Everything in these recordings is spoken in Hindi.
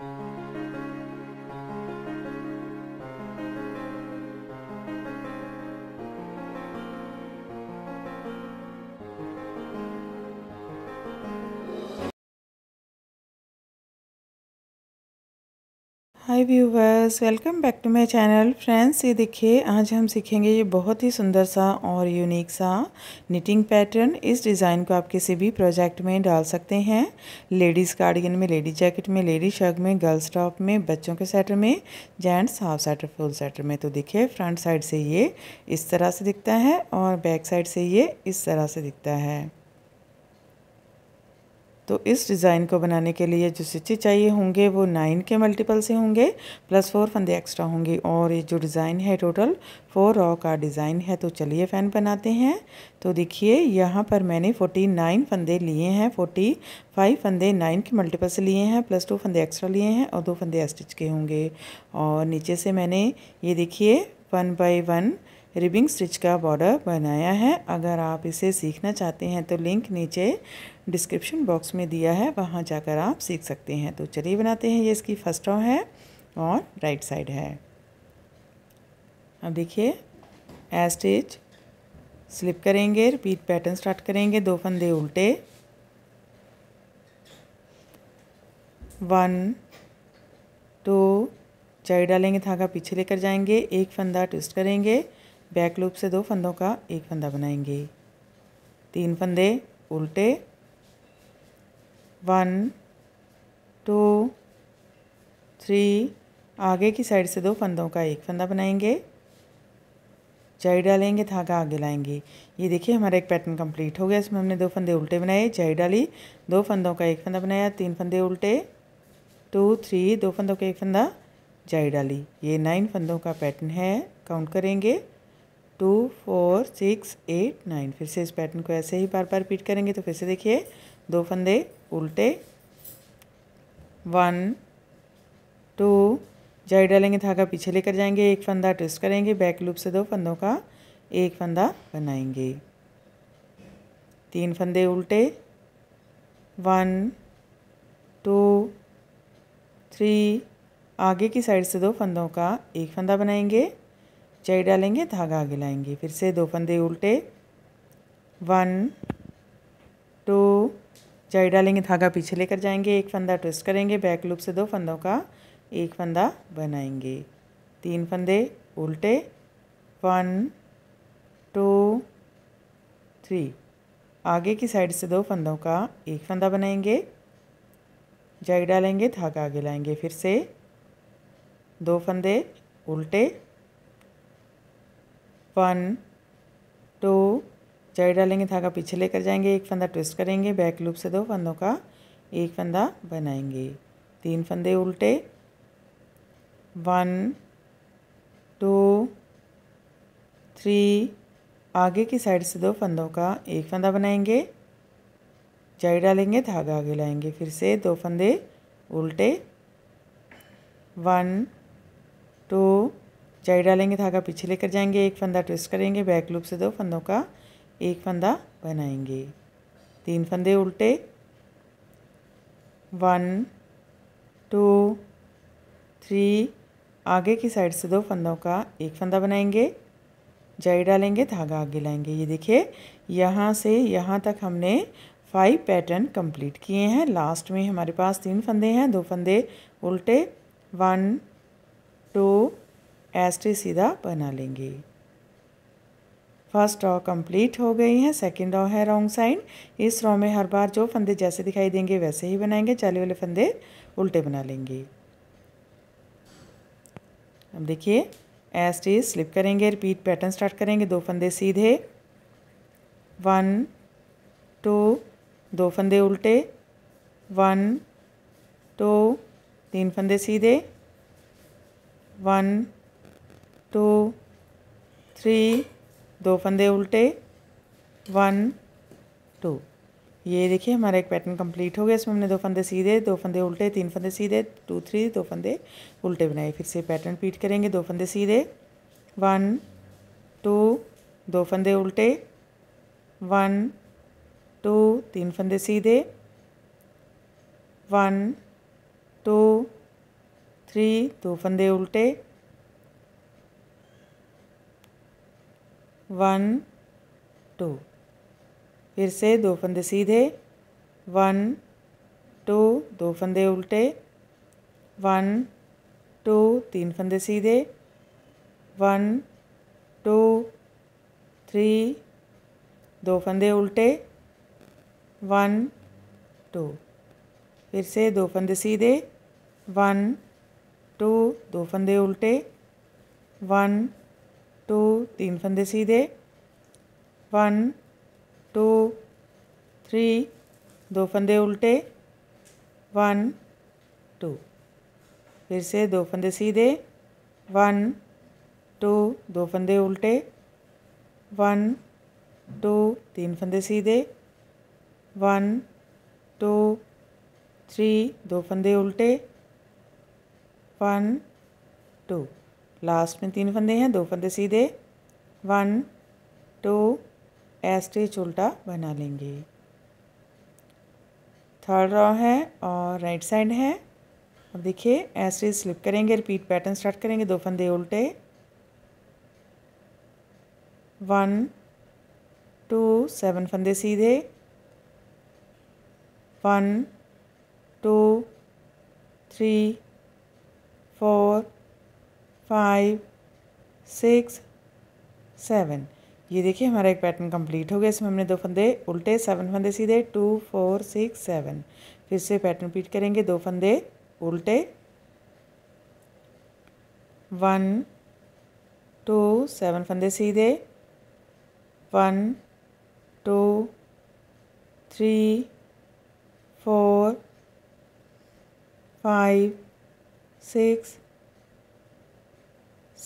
Thank you. Hi viewers welcome back to my channel friends ये देखिए आज हम सीखेंगे ये बहुत ही सुंदर सा और यूनिक सा निटिंग पैटर्न इस डिज़ाइन को आप किसी भी प्रोजेक्ट में डाल सकते हैं लेडीज़ कार्डिगन में लेडीज जैकेट में लेडीज शर्ग में गर्ल्स टॉप में बच्चों के स्वेटर में gents half sweater full sweater में तो देखिए फ्रंट साइड से ये इस तरह से दिखता है और बैक साइड से ये इस तरह से दिखता है तो इस डिज़ाइन को बनाने के लिए जो स्टिचे चाहिए होंगे वो नाइन के मल्टीपल से होंगे प्लस फोर फंदे एक्स्ट्रा होंगे और ये जो डिज़ाइन है टोटल फोर रॉ का डिज़ाइन है तो चलिए फ़ैन बनाते हैं तो देखिए यहाँ पर मैंने फोर्टी नाइन फंदे लिए हैं फोर्टी फाइव फंदे नाइन के मल्टीपल से लिए हैं प्लस टू फंदे एक्स्ट्रा लिए हैं और दो फंदे स्टिच के होंगे और नीचे से मैंने ये देखिए one by one ribbing stitch का बॉर्डर बनाया है अगर आप इसे सीखना चाहते हैं तो लिंक नीचे डिस्क्रिप्शन बॉक्स में दिया है वहाँ जाकर आप सीख सकते हैं तो चलिए बनाते हैं ये इसकी फर्स्ट रॉ है और राइट साइड है अब देखिए ए स्टिच स्लिप करेंगे रिपीट पैटर्न स्टार्ट करेंगे दो फंदे उल्टे वन टू चढ़ डालेंगे धागा पीछे लेकर जाएंगे एक फंदा ट्विस्ट करेंगे बैक लूप से दो फंदों का एक फंदा बनाएंगे तीन फंदे उल्टे वन टू थ्री आगे की साइड से दो फंदों का एक फंदा बनाएंगे जाई डालेंगे धागा आगे लाएंगे ये देखिए हमारा एक पैटर्न कंप्लीट हो गया इसमें हमने दो फंदे उल्टे बनाए जाई डाली दो फंदों का एक फंदा बनाया तीन फंदे उल्टे टू थ्री दो फंदों का एक फंदा जाई डाली ये नाइन फंदों का पैटर्न है काउंट करेंगे two four six eight nine फिर से इस पैटर्न को ऐसे ही बार बार रिपीट करेंगे तो फिर से देखिए दो फंदे उल्टे वन टू जाई डालेंगे धागा पीछे लेकर जाएंगे एक फंदा ट्विस्ट करेंगे बैक लूप से दो फंदों का एक फंदा बनाएंगे तीन फंदे उल्टे वन टू थ्री आगे की साइड से दो फंदों का एक फंदा बनाएंगे चई डालेंगे धागा आगे लाएंगे फिर से दो फंदे उल्टे वन टू चई डालेंगे धागा पीछे लेकर जाएंगे एक फंदा ट्विस्ट करेंगे बैक लूप से दो फंदों का एक फंदा बनाएंगे तीन फंदे उल्टे वन टू थ्री आगे की साइड से दो फंदों का एक फंदा बनाएंगे जाई डालेंगे धागा आगे लाएंगे फिर से दो फंदे उल्टे वन टू चढ़ डालेंगे धागा पीछे लेकर जाएंगे एक फंदा ट्विस्ट करेंगे बैक लूप से दो फंदों का एक फंदा बनाएंगे तीन फंदे उल्टे वन टू थ्री आगे की साइड से दो फंदों का एक फंदा बनाएंगे जाई डालेंगे धागा आगे लाएंगे फिर से दो फंदे उल्टे वन टू जाई डालेंगे धागा पीछे लेकर जाएंगे एक फंदा ट्विस्ट करेंगे बैक लूप से दो फंदों का एक फंदा बनाएंगे तीन फंदे उल्टे वन टू थ्री आगे की साइड से दो फंदों का एक फंदा बनाएंगे जाई डालेंगे धागा आगे लाएंगे ये देखिए यहाँ से यहाँ तक हमने फाइव पैटर्न कंप्लीट किए हैं लास्ट में हमारे पास तीन फंदे हैं दो फंदे उल्टे वन टू ऐसे सीधा बना लेंगे फर्स्ट रॉ कंप्लीट हो गई है सेकंड रॉ है रॉन्ग साइड इस रॉ में हर बार जो फंदे जैसे दिखाई देंगे वैसे ही बनाएंगे चाले वाले फंदे उल्टे बना लेंगे अब देखिए एस टी स्लिप करेंगे रिपीट पैटर्न स्टार्ट करेंगे दो फंदे सीधे वन टू दो फंदे उल्टे वन टू तीन फंदे सीधे वन टू थ्री दो फंदे उल्टे वन टू ये देखिए हमारा एक पैटर्न कंप्लीट हो गया इसमें हमने दो फंदे सीधे दो फंदे उल्टे तीन फंदे सीधे टू थ्री दो फंदे उल्टे बनाए फिर से पैटर्न रिपीट करेंगे दो फंदे सीधे वन टू दो फंदे उल्टे वन टू तीन फंदे सीधे वन टू थ्री दो फंदे उल्टे वन टू फिर से दो फंदे सीधे वन टू दो फंदे उल्टे वन टू तीन फंदे सीधे वन टू थ्री दो फंदे उल्टे वन टू फिर से दो फंदे सीधे वन टू दो फंदे उल्टे वन टू तीन फंदे सीधे वन टू थ्री दो फंदे उल्टे वन टू फिर से दो फंदे सीधे वन टू दो फंदे उल्टे वन टू तीन फंदे सीधे वन टू थ्री दो फंदे उल्टे वन टू लास्ट में तीन फंदे हैं दो फंदे सीधे वन टू एस्टिच उल्टा बना लेंगे थर्ड रॉ है और राइट साइड है अब देखिए एस्टिच स्लिप करेंगे रिपीट पैटर्न स्टार्ट करेंगे दो फंदे उल्टे वन टू सेवन फंदे सीधे one two three four five six seven ये देखिए हमारा एक पैटर्न कंप्लीट हो गया इसमें हमने दो फंदे उल्टे सेवन फंदे सीधे टू फोर सिक्स सेवन फिर से पैटर्न रिपीट करेंगे दो फंदे उल्टे वन टू सेवन फंदे सीधे one two three four five six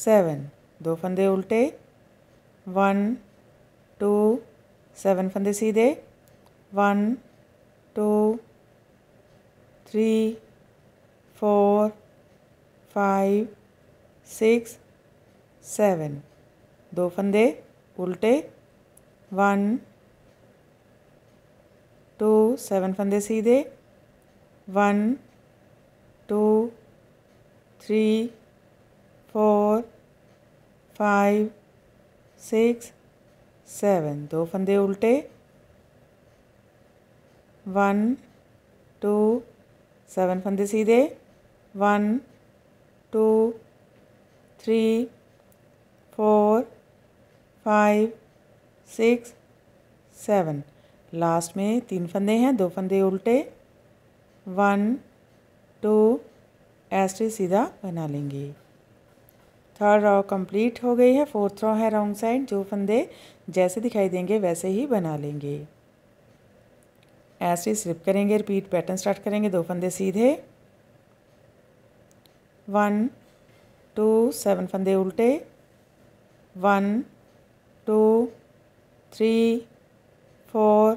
seven दो फंदे उल्टे वन टू सेवन फंदे सीधे one two three four five six seven दो फंदे उल्टे वन टू सेवन फंदे सीधे one two three four five six seven दो फंदे उल्टे वन टू सेवन फंदे सीधे one two three four five six seven last में तीन फंदे हैं दो फंदे उल्टे वन टू ऐसे सीधा बना लेंगे थर्ड रॉ कंप्लीट हो गई है फोर्थ रॉ है रॉन्ग साइड जो फंदे जैसे दिखाई देंगे वैसे ही बना लेंगे ऐसे स्लिप करेंगे रिपीट पैटर्न स्टार्ट करेंगे दो फंदे सीधे वन टू सेवन फंदे उल्टे one two three four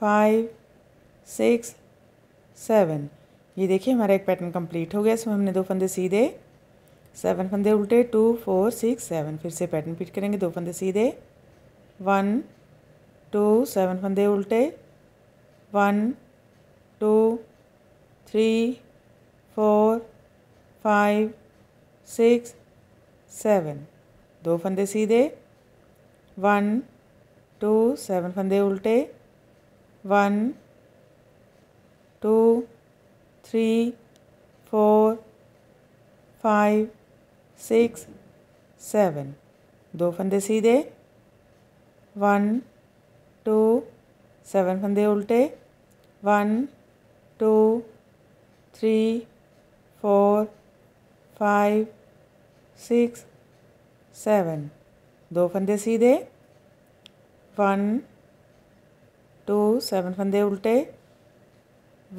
five six seven ये देखिए हमारा एक पैटर्न कंप्लीट हो गया इसमें हमने दो फंदे सीधे सेवन फंदे उल्टे टू फोर सिक्स सेवन फिर से पैटर्न रिपीट करेंगे दो फंदे सीधे वन टू सेवन फंदे उल्टे one two three four five six seven दो फंदे सीधे वन टू सेवन फंदे उल्टे one two three four five six seven दो फंदे सीधे वन टू सेवन फंदे उल्टे one two three four five six seven दो फंदे सीधे वन टू सेवन फंदे उल्टे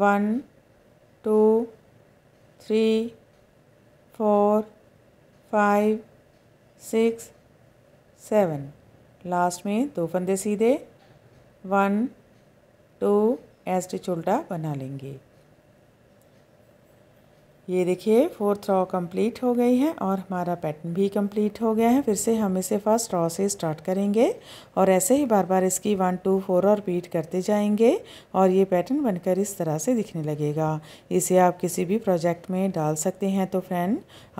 one two three four five six seven last में दो फंदे सीधे वन टू एस्ट उल्टा बना लेंगे ये देखिए फोर्थ रॉ कंप्लीट हो गई है और हमारा पैटर्न भी कंप्लीट हो गया है फिर से हम इसे फर्स्ट रॉ से स्टार्ट करेंगे और ऐसे ही बार बार इसकी वन टू फोर और रिपीट करते जाएंगे और ये पैटर्न बनकर इस तरह से दिखने लगेगा इसे आप किसी भी प्रोजेक्ट में डाल सकते हैं तो फ्रेंड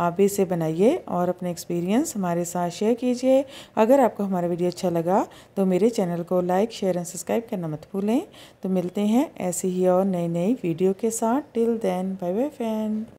आप भी इसे बनाइए और अपने एक्सपीरियंस हमारे साथ शेयर कीजिए अगर आपको हमारा वीडियो अच्छा लगा तो मेरे चैनल को लाइक शेयर एंड सब्सक्राइब करना मत भूलें तो मिलते हैं ऐसी ही और नई नई वीडियो के साथ till then bye bye friend